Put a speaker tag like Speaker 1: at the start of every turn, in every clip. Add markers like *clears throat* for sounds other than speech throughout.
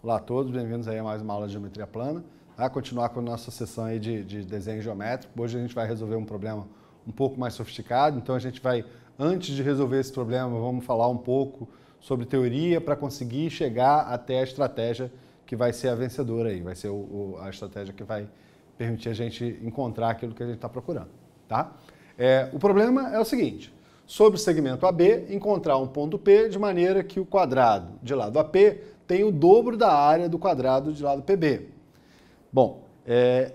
Speaker 1: Olá a todos, bem-vindos aí a mais uma aula de geometria plana. A tá? continuar com a nossa sessão aí de, de, desenho geométrico. Hoje a gente vai resolver um problema um pouco mais sofisticado, então a gente vai, antes de resolver esse problema, vamos falar um pouco sobre teoria para conseguir chegar até a estratégia que vai ser a vencedora aí, vai ser o, o, a estratégia que vai permitir a gente encontrar aquilo que a gente está procurando, tá? É, o problema é o seguinte, sobre o segmento AB, encontrar um ponto P de maneira que o quadrado de lado AP tem o dobro da área do quadrado de lado PB. Bom, é,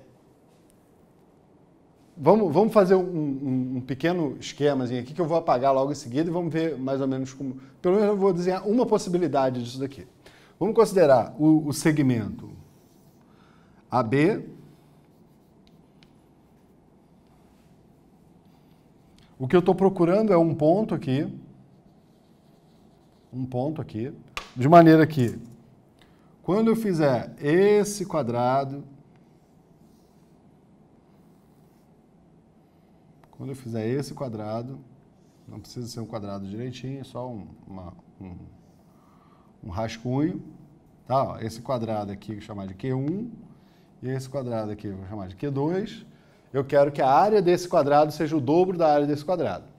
Speaker 1: vamos, vamos fazer um, um, um, pequeno esquemazinho aqui que eu vou apagar logo em seguida e vamos ver mais ou menos como. Pelo menos eu vou desenhar uma possibilidade disso daqui. Vamos considerar o, o segmento AB. O que eu estou procurando é um ponto aqui. Um ponto aqui, de maneira que, quando eu fizer esse quadrado, quando eu fizer esse quadrado, não precisa ser um quadrado direitinho, é só um, uma, um, um, rascunho, tá? Esse quadrado aqui eu vou chamar de Q1 e esse quadrado aqui eu vou chamar de Q2. Eu quero que a área desse quadrado seja o dobro da área desse quadrado.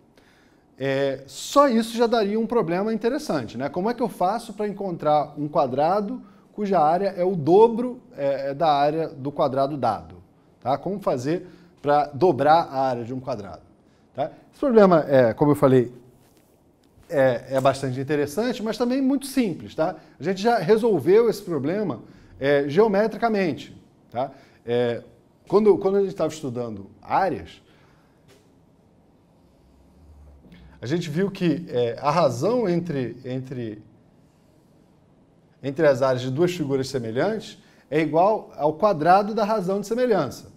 Speaker 1: É, só isso já daria um problema interessante, né? Como é que eu faço para encontrar um quadrado cuja área é o dobro é, é da área do quadrado dado? Tá? Como fazer para dobrar a área de um quadrado? Tá? Esse problema, é, como eu falei, é, é, bastante interessante, mas também muito simples. Tá? A gente já resolveu esse problema é, geometricamente. Tá? É, quando, quando a gente estava estudando áreas, A gente viu que é, a razão entre, entre, entre as áreas de duas figuras semelhantes é igual ao quadrado da razão de semelhança.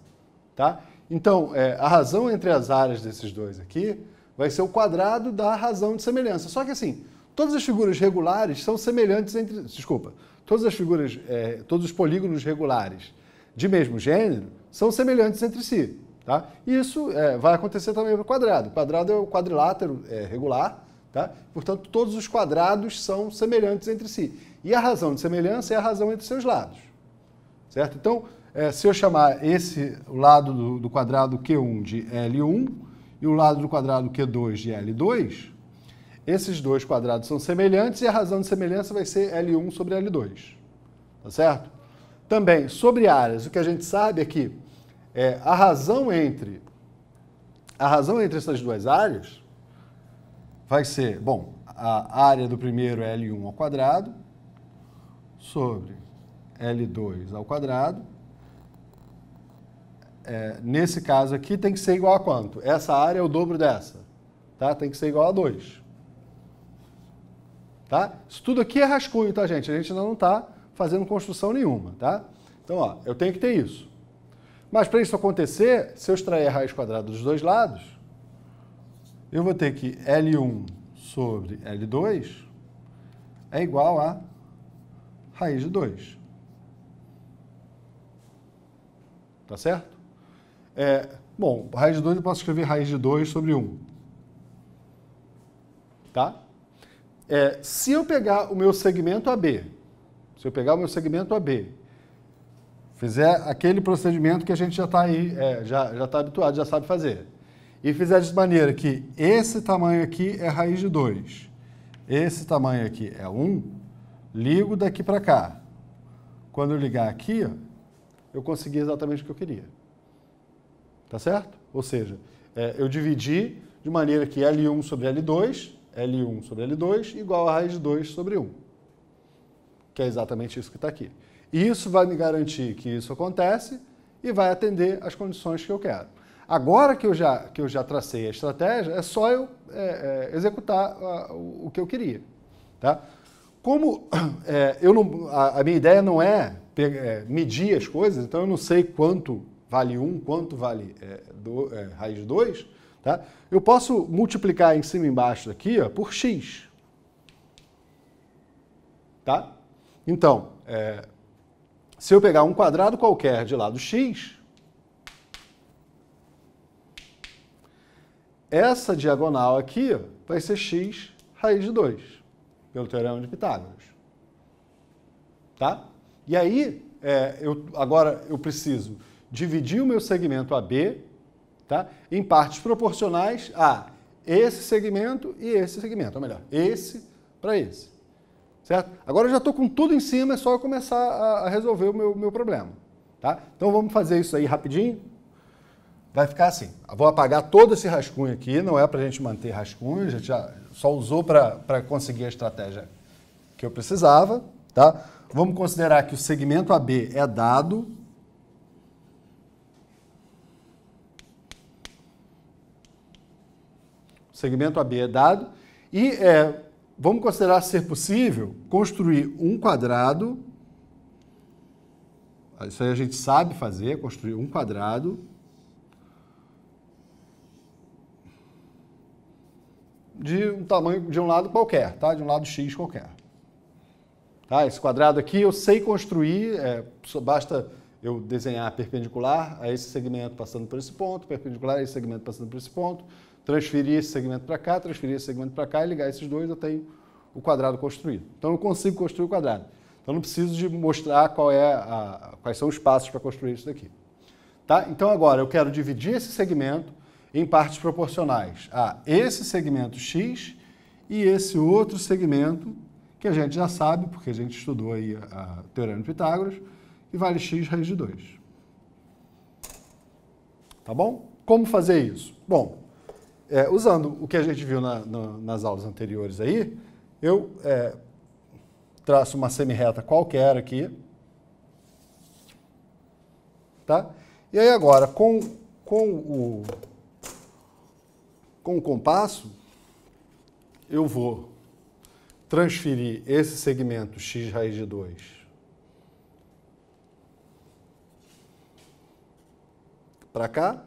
Speaker 1: Tá? Então, é, a razão entre as áreas desses dois aqui vai ser o quadrado da razão de semelhança. Só que assim, todas as figuras regulares são semelhantes entre. Desculpa. Todas as figuras, é, todos os polígonos regulares de mesmo gênero são semelhantes entre si. Tá? Isso é, vai acontecer também para o quadrado. O quadrado é o quadrilátero é, regular, tá? portanto, todos os quadrados são semelhantes entre si. E a razão de semelhança é a razão entre seus lados. Certo? Então, é, se eu chamar esse lado do, do, quadrado Q1 de L1 e o lado do quadrado Q2 de L2, esses dois quadrados são semelhantes e a razão de semelhança vai ser L1 sobre L2. Tá certo? Também, sobre áreas, o que a gente sabe é que é, a razão entre a razão entre essas duas áreas vai ser, bom, a área do primeiro é L1 ao quadrado sobre L2 ao quadrado. É, nesse caso aqui tem que ser igual a quanto? Essa área é o dobro dessa, tá? Tem que ser igual a 2. Tá? Isso tudo aqui é rascunho, tá, gente? A gente ainda não está fazendo construção nenhuma, tá? Então, ó, eu tenho que ter isso. Mas para isso acontecer, se eu extrair a raiz quadrada dos dois lados, eu vou ter que L1 sobre L2 é igual a raiz de 2. Tá certo? É, bom, raiz de 2 eu posso escrever raiz de 2 sobre 1. Tá? É, se eu pegar o meu segmento AB, se eu pegar o meu segmento AB fizer aquele procedimento que a gente já está aí, é, já está habituado, já sabe fazer, e fizer de maneira que esse tamanho aqui é raiz de 2, esse tamanho aqui é 1, um, ligo daqui para cá. Quando eu ligar aqui, ó, eu consegui exatamente o que eu queria. Tá certo? Ou seja, é, eu dividi de maneira que L1 sobre L2, L1 sobre L2 igual a raiz de 2 sobre 1. Que é exatamente isso que está aqui. E isso vai me garantir que isso acontece e vai atender às condições que eu quero. Agora que eu já, que eu já tracei a estratégia, é só eu é, é, executar a, o, o, que eu queria. Tá? Como *clears throat* é, eu não, a, a, minha ideia não é, é, medir as coisas, então eu não sei quanto vale 1, um, quanto vale é, do, é, raiz de 2, tá? eu posso multiplicar em cima e embaixo aqui ó, por x. Tá? Então, se eu pegar um quadrado qualquer de lado x, essa diagonal aqui vai ser x raiz de 2, pelo teorema de Pitágoras. Tá? E aí, é, eu, agora eu preciso dividir o meu segmento AB tá? em partes proporcionais a esse segmento e esse segmento, ou melhor, esse para esse. Certo? Agora eu já estou com tudo em cima, é só eu começar a, resolver o meu, meu problema. Tá? Então vamos fazer isso aí rapidinho. Vai ficar assim. Vou apagar todo esse rascunho aqui, não é para a gente manter rascunho, a gente já só usou para conseguir a estratégia que eu precisava. Tá? Vamos considerar que o segmento AB é dado. O segmento AB é dado. E é, vamos considerar ser possível construir um quadrado. Isso aí a gente sabe fazer, construir um quadrado. De um tamanho de um lado qualquer, tá? De um lado x qualquer. Tá? Esse quadrado aqui eu sei construir, é, basta eu desenhar perpendicular a esse segmento passando por esse ponto, perpendicular a esse segmento passando por esse ponto, transferir esse segmento para cá, transferir esse segmento para cá e ligar esses dois, eu tenho o quadrado construído. Então eu consigo construir o quadrado. Então não preciso de mostrar qual é a, quais são os passos para construir isso daqui. Tá? Então agora eu quero dividir esse segmento em partes proporcionais a esse segmento X e esse outro segmento que a gente já sabe, porque a gente estudou aí a, a teorema de Pitágoras, que vale x raiz de 2. Tá bom? Como fazer isso? Bom, é, usando o que a gente viu na, na, nas aulas anteriores aí, eu é, traço uma semi-reta qualquer aqui, tá? E aí agora, com, com, o, com o compasso, eu vou transferir esse segmento x raiz de 2 para cá,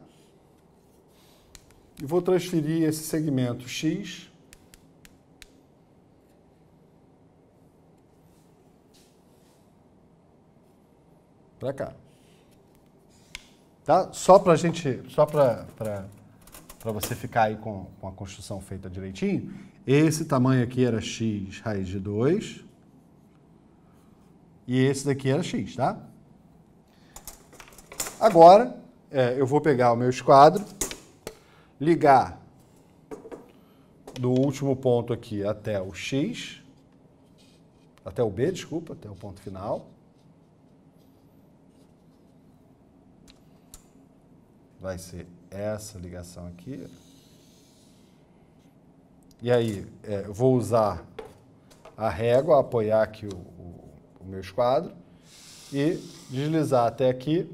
Speaker 1: e vou transferir esse segmento X para cá. Tá? Só para gente, só para para você ficar aí com, com, a construção feita direitinho, esse tamanho aqui era x raiz de 2 e esse daqui era x, tá? Agora, é, eu vou pegar o meu esquadro ligar do último ponto aqui até o X, até o B, desculpa, até o ponto final. Vai ser essa ligação aqui. E aí, é, vou usar a régua, apoiar aqui o, o, o meu esquadro e deslizar até aqui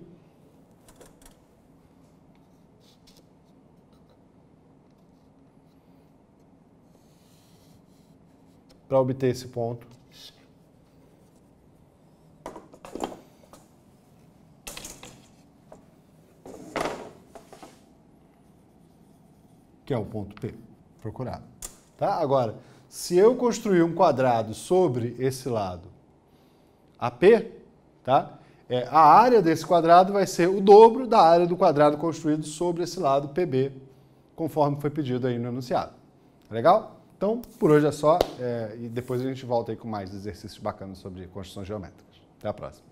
Speaker 1: para obter esse ponto. Que é o ponto P procurado. Tá? Agora, se eu construir um quadrado sobre esse lado AP, tá? É, a área desse quadrado vai ser o dobro da área do quadrado construído sobre esse lado PB, conforme foi pedido aí no enunciado. Tá legal? Então, por hoje é só, é, e depois a gente volta aí com mais exercícios bacanas sobre construções geométricas. Até a próxima.